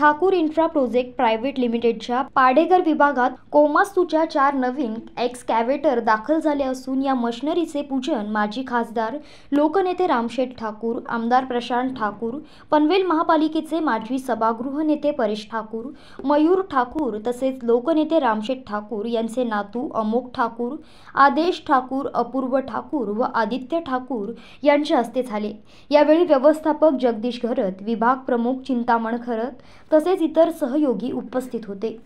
Thakur infra project private लिमिटेडच्या पाडेगर विभागात कोमास्तूच्या चार नवीन एक्सकॅव्हेटर दाखल झाले असून या मशिनरीचे पूजन माजी खासदार लोकनेते रामशेठ ठाकूर आमदार प्रशांत ठाकूर पनवेल महापालिकेचे माजी सभागृह नेते परेश ठाकूर मयूर ठाकूर तसेच लोकनेते रामशेठ ठाकूर यांचे नातू अमोक ठाकूर आदेश ठाकूर अपूर्व ठाकूर व आदित्य ठाकूर यांच्या हस्ते झाले यावेळी व्यवस्थापक जगदीश घरत विभाग प्रमुख चिंतामण खरत तसेच इतर सहयोगी उपस्थित होते